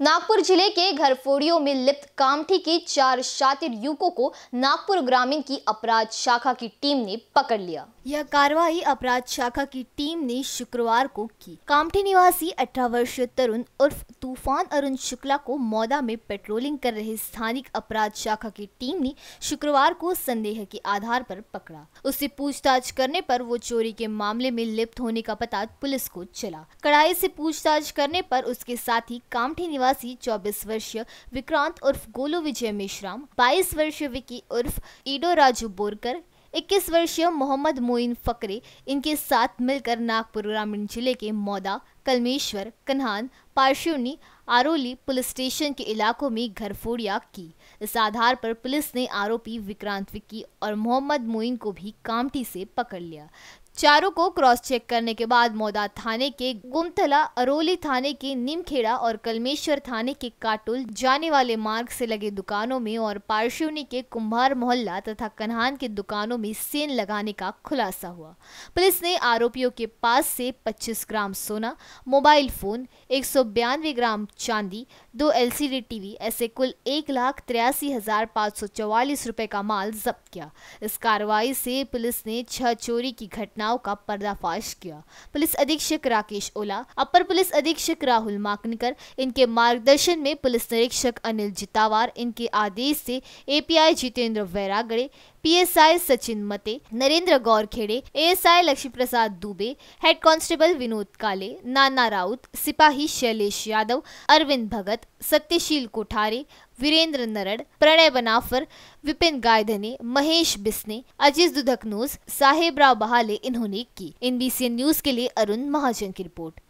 नागपुर जिले के घरफोड़ियों में लिप्त कामठी के चार शातिर युवकों को नागपुर ग्रामीण की अपराध शाखा की टीम ने पकड़ लिया यह कार्रवाई अपराध शाखा की टीम ने शुक्रवार को की कामठी निवासी अठारह वर्षीय तरुण उर्फ तूफान अरुण शुक्ला को मौदा में पेट्रोलिंग कर रहे स्थानीय अपराध शाखा की टीम ने शुक्रवार को संदेह के आधार पर पकड़ा उससे पूछताछ करने पर वो चोरी के मामले में लिप्त होने का पता पुलिस को चला कड़ाई से पूछताछ करने पर उसके साथ ही कामठी निवासी निवासी 24 वर्षीय विक्रांत उर्फ गोलू विजय मेश्राम 22 वर्षीय विकी उर्फ ईडो राजू बोरकर 21 वर्षीय मोहम्मद मोइन फकरे इनके साथ मिलकर नागपुर ग्रामीण जिले के मौदा कलमेश्वर कन्हान पार्शिवनी आरोली पुलिस स्टेशन के इलाकों में घर फोड़िया की इस आधार पर पुलिस ने आरोपी विक्रांत विक्की और मोहम्मद मोइन को भी कामटी से पकड़ लिया चारों को क्रॉस चेक करने के बाद मोदा थाने के गुमतला अरोली थाने के निमखेड़ा और कलमेश्वर थाने के काटुल जाने वाले मार्ग से लगे दुकानों में और पार्शिवनी के कुंभार मोहल्ला तथा कन्हान के दुकानों में सेन लगाने का खुलासा हुआ पुलिस ने आरोपियों के पास से 25 ग्राम सोना मोबाइल फोन एक ग्राम चांदी दो एल टीवी ऐसे कुल एक लाख हजार पाँच सौ चौवालीस का माल जब्त किया इस कार्रवाई से पुलिस ने छह चोरी की घटना घटनाओं का पर्दाफाश किया पुलिस अधीक्षक राकेश ओला अपर पुलिस अधीक्षक राहुल माकनकर इनके मार्गदर्शन में पुलिस निरीक्षक अनिल जितावार इनके आदेश से API Jitendra Vairagade PSI Sachin Mate Narendra Gaurkhede ASI Lakshmi Prasad Dubey head constable Vinod Kale Nana Raut सिपाही शैलेश यादव अरविंद भगत सत्यशील कोठारे वीरेंद्र नरड प्रणय बनाफर विपिन गायधनी महेश बिस्ने अजीज साहेब साहेबराव बहाले इन्होंने की एनबीसी न्यूज के लिए अरुण महाजन की रिपोर्ट